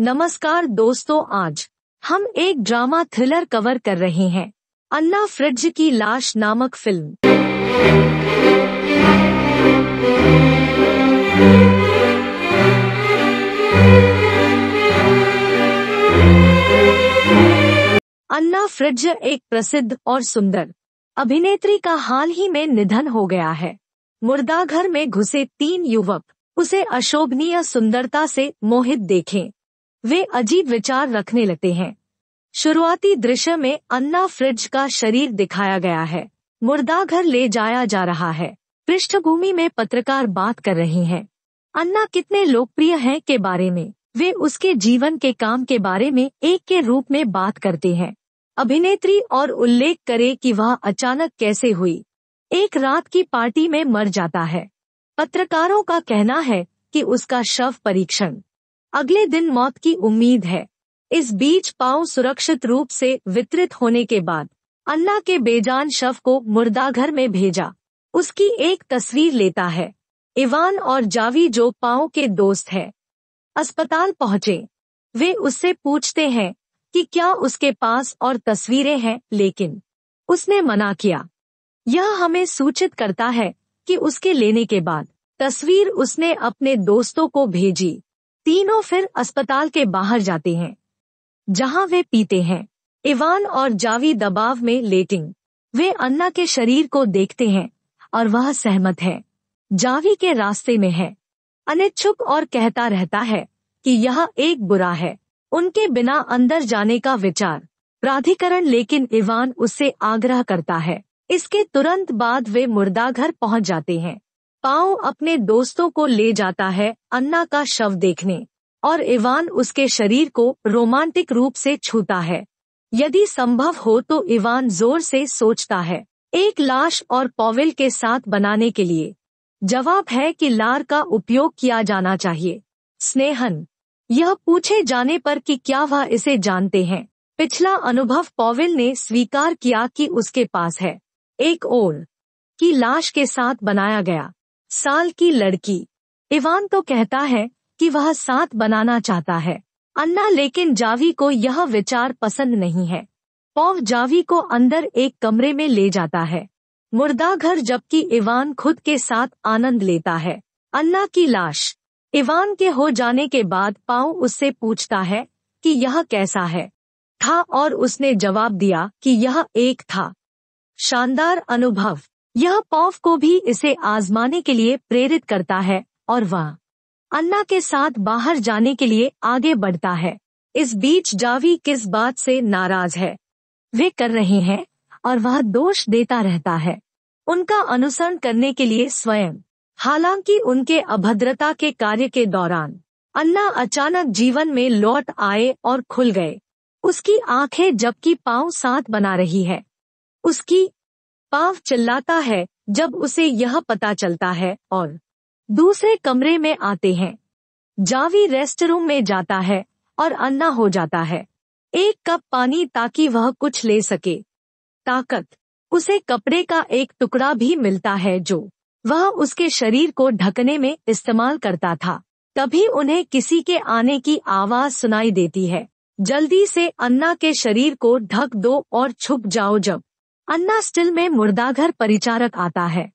नमस्कार दोस्तों आज हम एक ड्रामा थ्रिलर कवर कर रहे हैं अन्ना फ्रिज की लाश नामक फिल्म अन्ना फ्रिज एक प्रसिद्ध और सुंदर अभिनेत्री का हाल ही में निधन हो गया है मुर्दाघर में घुसे तीन युवक उसे अशोभनीय सुंदरता से मोहित देखें वे अजीब विचार रखने लगते हैं शुरुआती दृश्य में अन्ना फ्रिज का शरीर दिखाया गया है मुर्दा घर ले जाया जा रहा है पृष्ठभूमि में पत्रकार बात कर रहे हैं अन्ना कितने लोकप्रिय हैं के बारे में वे उसके जीवन के काम के बारे में एक के रूप में बात करते हैं अभिनेत्री और उल्लेख करे कि वह अचानक कैसे हुई एक रात की पार्टी में मर जाता है पत्रकारों का कहना है कि उसका शव परीक्षण अगले दिन मौत की उम्मीद है इस बीच पांव सुरक्षित रूप से वितरित होने के बाद अन्ना के बेजान शव को मुर्दाघर में भेजा उसकी एक तस्वीर लेता है इवान और जावी जो पाओ के दोस्त है अस्पताल पहुंचे वे उससे पूछते हैं कि क्या उसके पास और तस्वीरें हैं लेकिन उसने मना किया यह हमें सूचित करता है कि उसके लेने के बाद तस्वीर उसने अपने दोस्तों को भेजी तीनों फिर अस्पताल के बाहर जाते हैं जहां वे पीते हैं इवान और जावी दबाव में लेटिंग वे अन्ना के शरीर को देखते हैं और वह सहमत है जावी के रास्ते में है अनिच्छुक और कहता रहता है कि यह एक बुरा है उनके बिना अंदर जाने का विचार प्राधिकरण लेकिन इवान उससे आग्रह करता है इसके तुरंत बाद वे मुर्दाघर पहुंच जाते हैं पाओ अपने दोस्तों को ले जाता है अन्ना का शव देखने और इवान उसके शरीर को रोमांटिक रूप से छूता है यदि संभव हो तो इवान जोर से सोचता है एक लाश और पॉविल के साथ बनाने के लिए जवाब है कि लार का उपयोग किया जाना चाहिए स्नेहन यह पूछे जाने पर कि क्या वह इसे जानते हैं पिछला अनुभव पॉविल ने स्वीकार किया कि उसके पास है एक ओल की लाश के साथ बनाया गया साल की लड़की इवान तो कहता है कि वह साथ बनाना चाहता है अन्ना लेकिन जावी को यह विचार पसंद नहीं है पौव जावी को अंदर एक कमरे में ले जाता है मुर्दा घर जबकि इवान खुद के साथ आनंद लेता है अन्ना की लाश इवान के हो जाने के बाद पाओ उससे पूछता है कि यह कैसा है था और उसने जवाब दिया कि यह एक था शानदार अनुभव यह पॉव को भी इसे आजमाने के लिए प्रेरित करता है और वह अन्ना के साथ बाहर जाने के लिए आगे बढ़ता है इस बीच जावी किस बात से नाराज है वे कर रहे हैं और वह दोष देता रहता है उनका अनुसरण करने के लिए स्वयं हालांकि उनके अभद्रता के कार्य के दौरान अन्ना अचानक जीवन में लौट आए और खुल गए उसकी आंखें जबकि पांव साथ बना रही है उसकी पाव चिल्लाता है जब उसे यह पता चलता है और दूसरे कमरे में आते हैं जावी रेस्टरूम में जाता है और अन्ना हो जाता है एक कप पानी ताकि वह कुछ ले सके ताकत उसे कपड़े का एक टुकड़ा भी मिलता है जो वह उसके शरीर को ढकने में इस्तेमाल करता था तभी उन्हें किसी के आने की आवाज सुनाई देती है जल्दी से अन्ना के शरीर को ढक दो और छुप जाओ जब अन्ना स्टिल में मुर्दाघर परिचारक आता है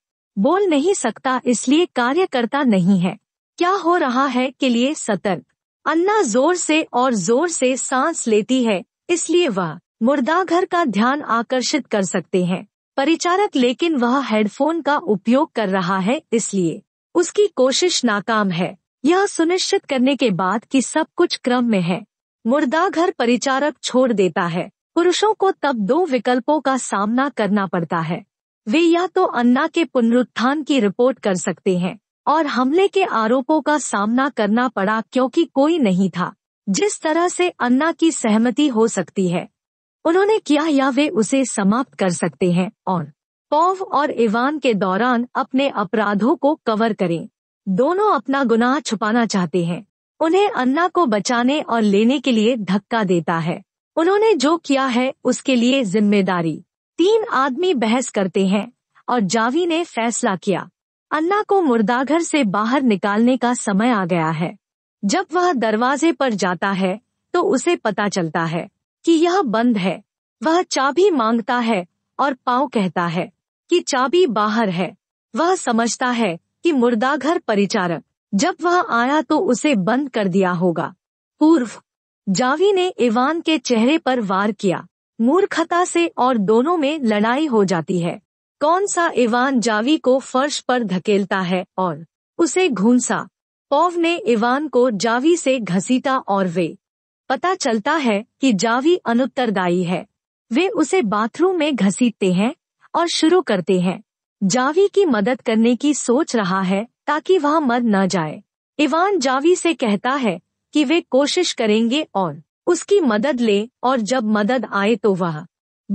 बोल नहीं सकता इसलिए कार्यकर्ता नहीं है क्या हो रहा है के लिए सतर्क अन्ना जोर से और जोर से सांस लेती है इसलिए वह मुर्दाघर का ध्यान आकर्षित कर सकते हैं परिचारक लेकिन वह हेडफोन का उपयोग कर रहा है इसलिए उसकी कोशिश नाकाम है यह सुनिश्चित करने के बाद कि सब कुछ क्रम में है मुर्दाघर परिचारक छोड़ देता है पुरुषों को तब दो विकल्पों का सामना करना पड़ता है वे या तो अन्ना के पुनरुत्थान की रिपोर्ट कर सकते हैं और हमले के आरोपों का सामना करना पड़ा क्योंकि कोई नहीं था जिस तरह से अन्ना की सहमति हो सकती है उन्होंने किया या वे उसे समाप्त कर सकते हैं और पौव और इवान के दौरान अपने अपराधों को कवर करें दोनों अपना गुनाह छुपाना चाहते हैं उन्हें अन्ना को बचाने और लेने के लिए धक्का देता है उन्होंने जो किया है उसके लिए जिम्मेदारी तीन आदमी बहस करते हैं और जावी ने फैसला किया अन्ना को मुर्दाघर से बाहर निकालने का समय आ गया है जब वह दरवाजे पर जाता है तो उसे पता चलता है कि यह बंद है वह चाबी मांगता है और पाव कहता है कि चाबी बाहर है वह समझता है कि मुर्दाघर परिचारक जब वह आया तो उसे बंद कर दिया होगा पूर्व जावी ने इवान के चेहरे पर वार किया मूर्खता से और दोनों में लड़ाई हो जाती है कौन सा इवान जावी को फर्श पर धकेलता है और उसे घूंसा पौव ने इवान को जावी से घसीटा और वे पता चलता है कि जावी अनुत्तरदायी है वे उसे बाथरूम में घसीटते हैं और शुरू करते हैं जावी की मदद करने की सोच रहा है ताकि वह मर न जाए इवान जावी से कहता है कि वे कोशिश करेंगे और उसकी मदद ले और जब मदद आए तो वह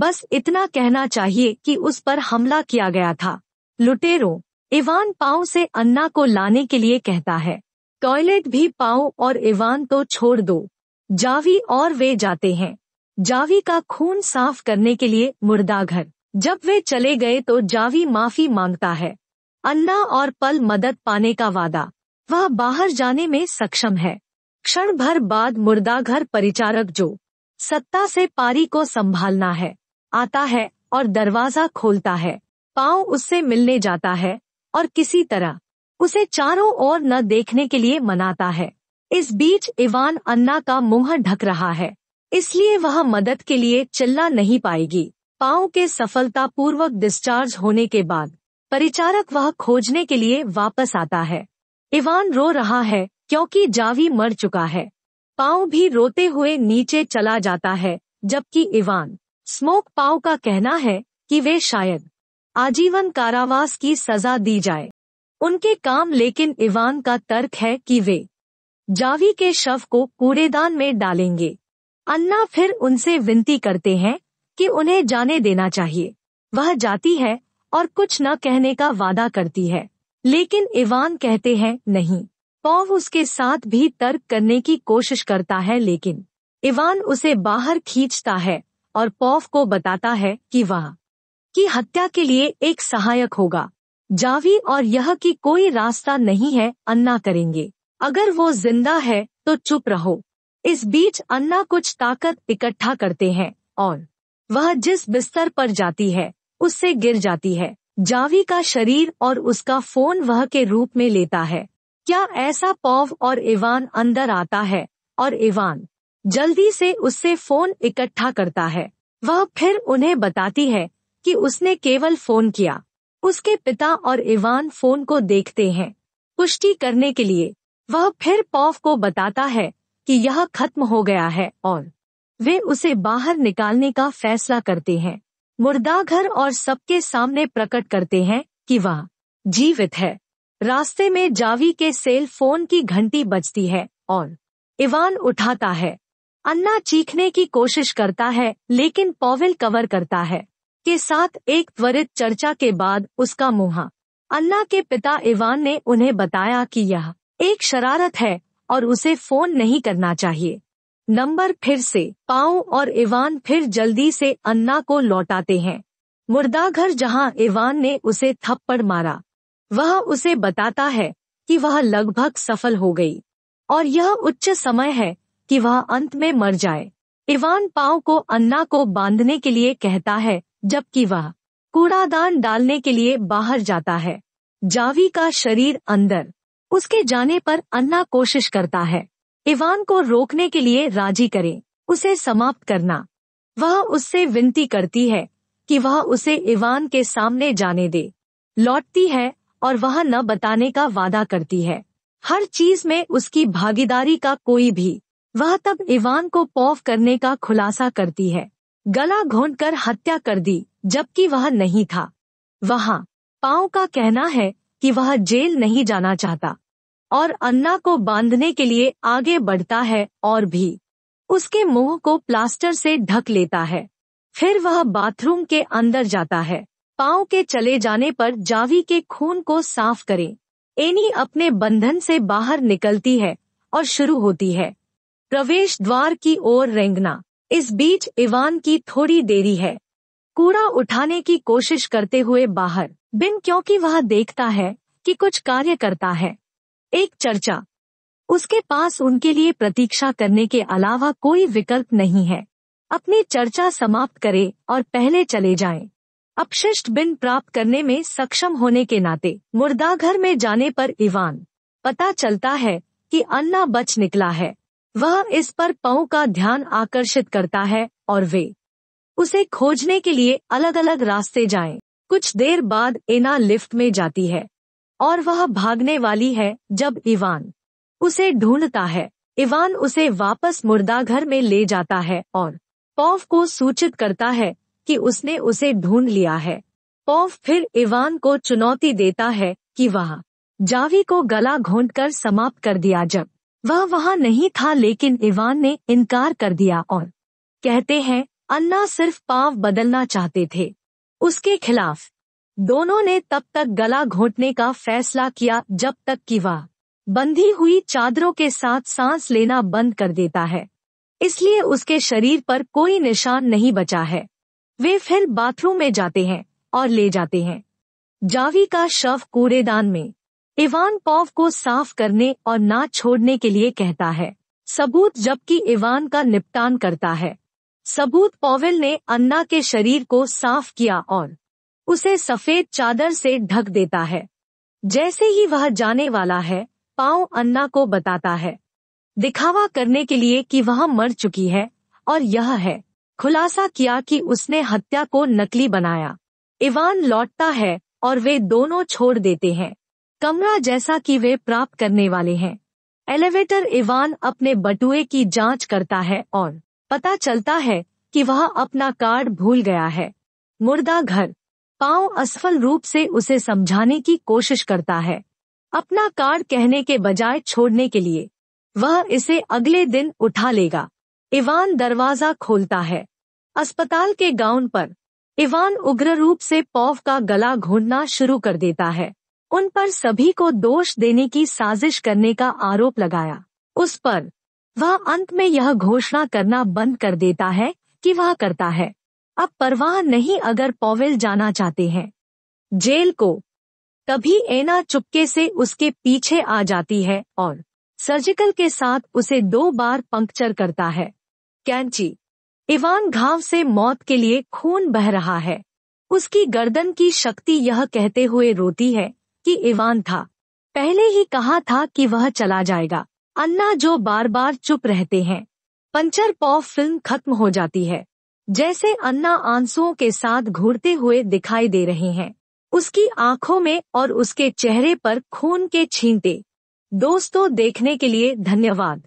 बस इतना कहना चाहिए कि उस पर हमला किया गया था लुटेरो इवान पाओ से अन्ना को लाने के लिए कहता है टॉयलेट भी पाओ और इवान तो छोड़ दो जावी और वे जाते हैं जावी का खून साफ करने के लिए मुर्दा घर जब वे चले गए तो जावी माफी मांगता है अन्ना और पल मदद पाने का वादा वह बाहर जाने में सक्षम है क्षण भर बाद मुर्दा घर परिचारक जो सत्ता से पारी को संभालना है आता है और दरवाजा खोलता है पांव उससे मिलने जाता है और किसी तरह उसे चारों ओर न देखने के लिए मनाता है इस बीच इवान अन्ना का मुंह ढक रहा है इसलिए वह मदद के लिए चिल्ला नहीं पाएगी पाँव के सफलतापूर्वक डिस्चार्ज होने के बाद परिचारक वह खोजने के लिए वापस आता है इवान रो रहा है क्योंकि जावी मर चुका है पाओ भी रोते हुए नीचे चला जाता है जबकि इवान स्मोक पाओ का कहना है कि वे शायद आजीवन कारावास की सजा दी जाए उनके काम लेकिन इवान का तर्क है कि वे जावी के शव को कूड़ेदान में डालेंगे अन्ना फिर उनसे विनती करते हैं कि उन्हें जाने देना चाहिए वह जाती है और कुछ न कहने का वादा करती है लेकिन इवान कहते हैं नहीं पॉव उसके साथ भी तर्क करने की कोशिश करता है लेकिन इवान उसे बाहर खींचता है और पॉव को बताता है कि वह की हत्या के लिए एक सहायक होगा जावी और यह कि कोई रास्ता नहीं है अन्ना करेंगे अगर वो जिंदा है तो चुप रहो इस बीच अन्ना कुछ ताकत इकट्ठा करते हैं और वह जिस बिस्तर पर जाती है उससे गिर जाती है जावी का शरीर और उसका फोन वह के रूप में लेता है क्या ऐसा पॉव और इवान अंदर आता है और इवान जल्दी से उससे फोन इकट्ठा करता है वह फिर उन्हें बताती है कि उसने केवल फोन किया उसके पिता और इवान फोन को देखते हैं पुष्टि करने के लिए वह फिर पॉव को बताता है कि यह खत्म हो गया है और वे उसे बाहर निकालने का फैसला करते हैं मुर्दाघर और सबके सामने प्रकट करते हैं कि वह जीवित है रास्ते में जावी के सेल फोन की घंटी बजती है और इवान उठाता है अन्ना चीखने की कोशिश करता है लेकिन पॉवेल कवर करता है के साथ एक त्वरित चर्चा के बाद उसका मुहा अन्ना के पिता इवान ने उन्हें बताया कि यह एक शरारत है और उसे फोन नहीं करना चाहिए नंबर फिर से पाओ और इवान फिर जल्दी से अन्ना को लौटाते हैं मुर्दाघर जहां इवान ने उसे थप्पड़ मारा वह उसे बताता है कि वह लगभग सफल हो गई और यह उच्च समय है कि वह अंत में मर जाए इवान पाओ को अन्ना को बांधने के लिए कहता है जबकि वह कूड़ादान डालने के लिए बाहर जाता है जावी का शरीर अंदर उसके जाने पर अन्ना कोशिश करता है इवान को रोकने के लिए राजी करे उसे समाप्त करना वह उससे विनती करती है कि वह उसे इवान के सामने जाने दे लौटती है और वह न बताने का वादा करती है हर चीज में उसकी भागीदारी का कोई भी वह तब इवान को पौफ करने का खुलासा करती है गला कर हत्या कर दी जबकि वह नहीं था वहाँ पाओ का कहना है कि वह जेल नहीं जाना चाहता और अन्ना को बांधने के लिए आगे बढ़ता है और भी उसके मुंह को प्लास्टर से ढक लेता है फिर वह बाथरूम के अंदर जाता है पाँव के चले जाने पर जावी के खून को साफ करें एनी अपने बंधन से बाहर निकलती है और शुरू होती है प्रवेश द्वार की ओर रेंगना इस बीच इवान की थोड़ी देरी है कूड़ा उठाने की कोशिश करते हुए बाहर बिन क्योंकि वह देखता है कि कुछ कार्य करता है एक चर्चा उसके पास उनके लिए प्रतीक्षा करने के अलावा कोई विकल्प नहीं है अपनी चर्चा समाप्त करें और पहले चले जाएं। अपशिष्ट बिन प्राप्त करने में सक्षम होने के नाते मुर्दाघर में जाने पर इवान पता चलता है कि अन्ना बच निकला है वह इस पर पौ का ध्यान आकर्षित करता है और वे उसे खोजने के लिए अलग अलग रास्ते जाएं। कुछ देर बाद एना लिफ्ट में जाती है और वह भागने वाली है जब इवान उसे ढूंढता है इवान उसे वापस मुर्दाघर में ले जाता है और पौव को सूचित करता है कि उसने उसे ढूंढ लिया है पॉव फिर इवान को चुनौती देता है कि वह जावी को गला कर समाप्त कर दिया जब वह वहाँ नहीं था लेकिन इवान ने इनकार कर दिया और कहते हैं अन्ना सिर्फ पाव बदलना चाहते थे उसके खिलाफ दोनों ने तब तक गला घोटने का फैसला किया जब तक कि वह बंधी हुई चादरों के साथ सांस लेना बंद कर देता है इसलिए उसके शरीर पर कोई निशान नहीं बचा है वे फिर बाथरूम में जाते हैं और ले जाते हैं जावी का शव कूड़ेदान में इवान पॉव को साफ करने और ना छोड़ने के लिए कहता है सबूत जबकि इवान का निपटान करता है सबूत पॉवेल ने अन्ना के शरीर को साफ किया और उसे सफेद चादर से ढक देता है जैसे ही वह जाने वाला है पाओ अन्ना को बताता है दिखावा करने के लिए कि वह मर चुकी है और यह है खुलासा किया कि उसने हत्या को नकली बनाया इवान लौटता है और वे दोनों छोड़ देते हैं कमरा जैसा कि वे प्राप्त करने वाले हैं एलिवेटर इवान अपने बटुए की जांच करता है और पता चलता है कि वह अपना कार्ड भूल गया है मुर्दा घर पांव असफल रूप से उसे समझाने की कोशिश करता है अपना कार्ड कहने के बजाय छोड़ने के लिए वह इसे अगले दिन उठा लेगा इवान दरवाजा खोलता है अस्पताल के गाउन पर इवान उग्र रूप से पॉव का गला घोंटना शुरू कर देता है उन पर सभी को दोष देने की साजिश करने का आरोप लगाया उस पर वह अंत में यह घोषणा करना बंद कर देता है कि वह करता है अब परवाह नहीं अगर पॉवेल जाना चाहते हैं जेल को तभी एना चुपके से उसके पीछे आ जाती है और सर्जिकल के साथ उसे दो बार पंक्चर करता है कैंची इवान घाव से मौत के लिए खून बह रहा है उसकी गर्दन की शक्ति यह कहते हुए रोती है कि इवान था पहले ही कहा था कि वह चला जाएगा अन्ना जो बार बार चुप रहते हैं पंचर पॉव फिल्म खत्म हो जाती है जैसे अन्ना आंसुओं के साथ घूरते हुए दिखाई दे रहे हैं उसकी आंखों में और उसके चेहरे पर खून के छींटे दोस्तों देखने के लिए धन्यवाद